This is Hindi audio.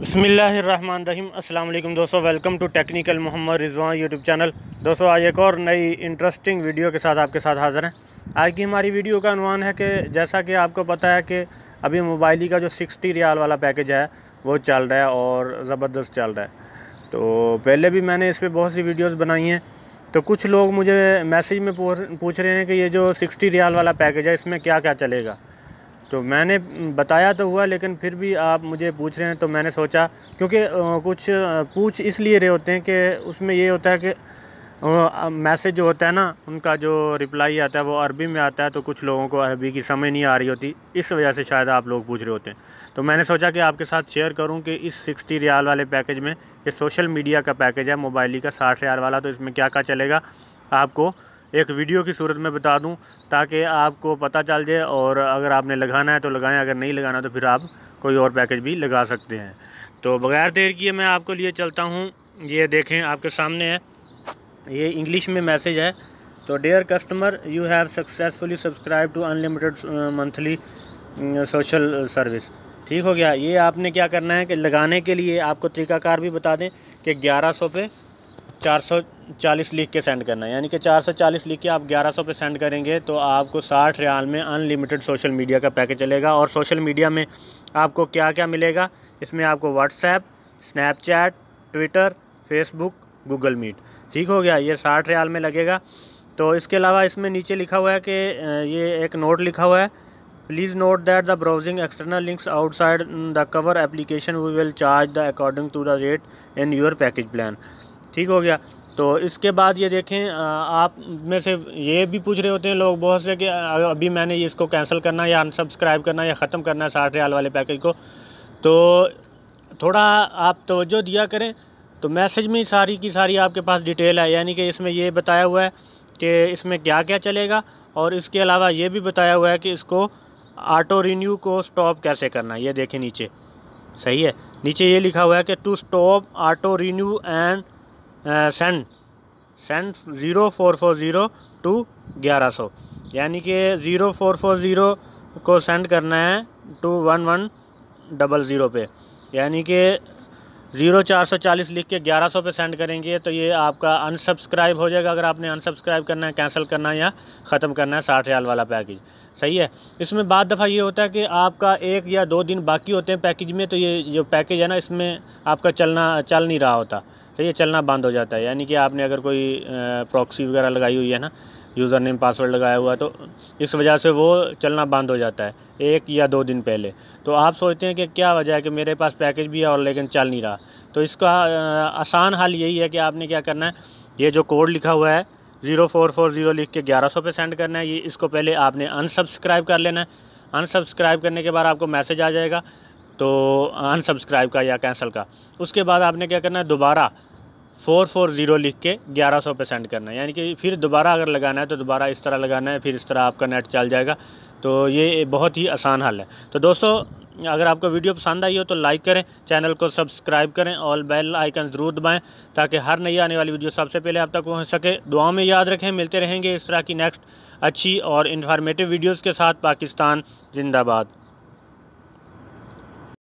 बसमिलीम अल्लाम दोस्तों welcome to technical Mohammad Rizwan YouTube channel दोस्तों आज एक और नई इंटरेस्टिंग वीडियो के साथ आपके साथ हाज़िर हैं आज की हमारी वीडियो का अनुमान है कि जैसा कि आपको पता है कि अभी मोबाइली का जो सिक्सटी रियाल वाला पैकेज है वो चल रहा है और ज़बरदस्त चल रहा है तो पहले भी मैंने इस पर बहुत सी वीडियोज़ बनाई हैं तो कुछ लोग मुझे मैसेज में पूछ रहे हैं कि ये जो सिक्सटी रियाल वाला पैकेज है इसमें क्या क्या चलेगा तो मैंने हम्म, बताया तो हुआ लेकिन फिर भी आप मुझे पूछ रहे हैं तो मैंने सोचा क्योंकि कुछ पूछ इसलिए रहे होते हैं कि उसमें ये होता है कि मैसेज जो होता है ना उनका जो रिप्लाई आता है वो अरबी में आता है तो कुछ लोगों को अरबी की समझ नहीं आ रही होती इस वजह से शायद आप लोग पूछ रहे होते हैं तो मैंने सोचा कि आपके साथ शेयर करूं कि इस सिक्सटी रियाल वाले पैकेज में ये सोशल मीडिया का पैकेज है मोबाइली का साठ रियाल वाला तो इसमें क्या क्या चलेगा आपको एक वीडियो की सूरत में बता दूं ताकि आपको पता चल जाए और अगर आपने लगाना है तो लगाएं अगर नहीं लगाना तो फिर आप कोई और पैकेज भी लगा सकते हैं तो बग़ैर देर किए मैं आपको लिए चलता हूँ ये देखें आपके सामने है ये इंग्लिश में मैसेज है तो dear customer you have successfully subscribe to unlimited monthly social service ठीक हो गया ये आपने क्या करना है कि लगाने के लिए आपको तरीकाकार भी बता दें कि ग्यारह सौ पे चार सौ चालीस लिख के सेंड करना है यानी कि चार सौ चालीस लिख के आप ग्यारह सौ पे सेंड करेंगे तो आपको साठ रियाल में अनलिमिटेड सोशल मीडिया का पैकेज चलेगा और सोशल मीडिया में आपको क्या क्या मिलेगा इसमें आपको WhatsApp Snapchat Twitter Facebook Google Meet ठीक हो गया ये साठ रियाल में लगेगा तो इसके अलावा इसमें नीचे लिखा हुआ है कि ये एक नोट लिखा हुआ है please note that the browsing external links outside the cover application we will charge the according to the rate in your package plan ठीक हो गया तो इसके बाद ये देखें आप में से ये भी पूछ रहे होते हैं लोग बहुत से कि अभी मैंने इसको कैंसिल करना या अनसब्सक्राइब करना या ख़त्म करना है साठ रियाल वाले पैकेज को तो थोड़ा आप तोज्जो दिया करें तो मैसेज में सारी की सारी आपके पास डिटेल है यानी कि इसमें ये बताया हुआ है कि इसमें क्या क्या चलेगा और इसके अलावा ये भी बताया हुआ है कि इसको ऑटो रिन्यू को स्टॉप कैसे करना है ये देखें नीचे सही है नीचे ये लिखा हुआ है कि to stop auto renew and send send zero four four zero two ग्यारह सौ यानी कि ज़ीरो फोर फोर ज़ीरो को सेंड करना है two one one double zero पे यानी कि ज़ीरो चार सौ चालीस लिख के ग्यारह सौ पर सेंड करेंगे तो ये आपका अनसब्सक्राइब हो जाएगा अगर आपने अनसब्सक्राइब करना है कैंसिल करना है या ख़त्म करना है साठ रियाल वाला पैकेज सही है इसमें बाद दफ़ा ये होता है कि आपका एक या दो दिन बाकी होते हैं पैकेज में तो ये जो पैकेज है ना इसमें आपका चलना चल नहीं रहा होता तो ये चलना बंद हो जाता है यानी कि आपने अगर कोई प्रॉक्सी वगैरह लगाई हुई है ना यूज़र नेम पासवर्ड लगाया हुआ तो इस वजह से वो चलना बंद हो जाता है एक या दो दिन पहले तो आप सोचते हैं कि क्या वजह है कि मेरे पास पैकेज भी है और लेकिन चल नहीं रहा तो इसका आसान हल यही है कि आपने क्या करना है ये जो कोड लिखा हुआ है ज़ीरो फोर फोर ज़ीरो लिख के ग्यारह सौ पर सेंड करना है ये इसको पहले आपने अनसब्सक्राइब कर लेना है अनसब्सक्राइब करने के बाद आपको मैसेज आ जाएगा तो अनसब्सक्राइब का या कैंसिल का उसके बाद आपने क्या करना है दोबारा फोर फोर ज़ीरो लिख के ग्यारह सौ पे सेंड करना है यानी कि फिर दोबारा अगर लगाना है तो दोबारा इस तरह लगाना है फिर इस तरह आपका नेट चल जाएगा तो ये बहुत ही आसान हल है तो दोस्तों अगर आपको वीडियो पसंद आई हो तो लाइक करें चैनल को सब्सक्राइब करें और बेल आइकन ज़रूर दबाएं ताकि हर नई आने वाली वीडियो सबसे पहले आप तक पहुंच सके दुआ में याद रखें मिलते रहेंगे इस तरह की नेक्स्ट अच्छी और इन्फॉर्मेटिव वीडियोज़ के साथ पाकिस्तान जिंदाबाद